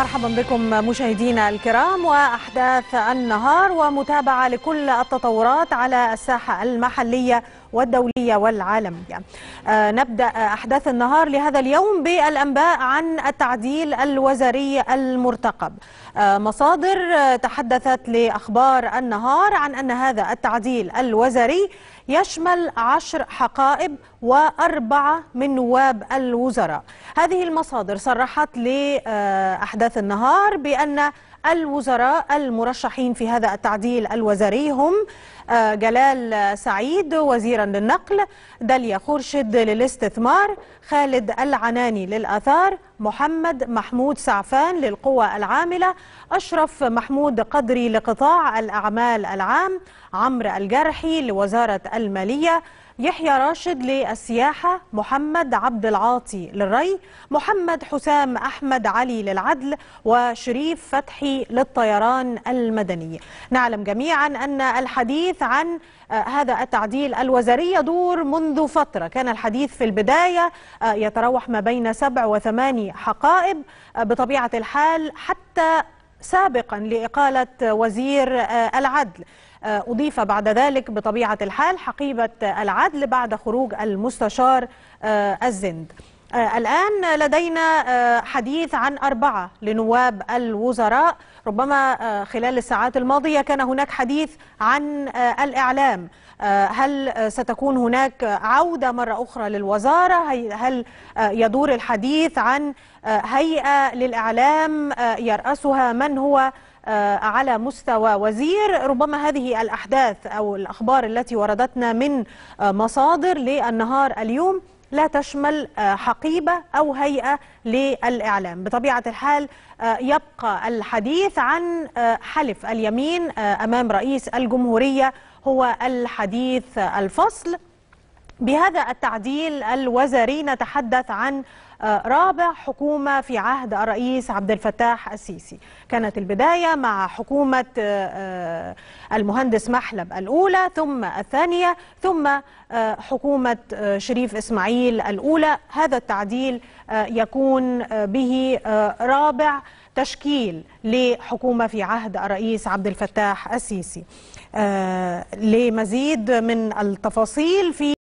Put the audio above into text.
مرحبا بكم مشاهدينا الكرام واحداث النهار ومتابعه لكل التطورات على الساحه المحليه والدوليه والعالميه. آه، نبدا احداث النهار لهذا اليوم بالانباء عن التعديل الوزاري المرتقب. آه، مصادر آه، تحدثت لاخبار النهار عن ان هذا التعديل الوزاري يشمل عشر حقائب وأربعة من نواب الوزراء هذه المصادر صرحت لأحداث النهار بأن الوزراء المرشحين في هذا التعديل الوزاري هم آه، جلال سعيد وزيرا للنقل داليا خورشد للاستثمار خالد العناني للآثار محمد محمود سعفان للقوى العاملة أشرف محمود قدري لقطاع الأعمال العام عمرو الجرحي لوزارة المالية يحيى راشد للسياحة محمد عبد العاطي للري محمد حسام أحمد علي للعدل وشريف فتحي الدولي للطيران المدني نعلم جميعا أن الحديث عن آه، هذا التعديل الوزاري يدور منذ فترة كان الحديث في البداية آه، يتراوح ما بين سبع وثماني حقائب آه، بطبيعة الحال حتى سابقا لإقالة وزير العدل أضيف بعد ذلك بطبيعة الحال حقيبة العدل بعد خروج المستشار الزند آه، الآن لدينا آه، حديث عن أربعة لنواب الوزراء ربما آه، خلال الساعات الماضية كان هناك حديث عن الإعلام هل ستكون هناك عودة مرة أخرى للوزارة هل يدور الحديث عن هيئة للإعلام يرأسها من هو على مستوى وزير ربما هذه الأحداث أو الأخبار التي وردتنا من مصادر للنهار اليوم لا تشمل آه، حقيبة أو هيئة للإعلام بطبيعة الحال آه، يبقى الحديث عن آه، حلف اليمين أمام رئيس الجمهورية هو الحديث الفصل بهذا التعديل الوزاري نتحدث عن آه، رابع حكومة في عهد الرئيس عبد الفتاح السيسي كانت البداية مع حكومة آه، آه، المهندس محلب الأولى ثم الثانية ثم حكومة شريف إسماعيل الأولى هذا التعديل يكون به رابع تشكيل لحكومة في عهد الرئيس عبد الفتاح السيسي لمزيد من التفاصيل في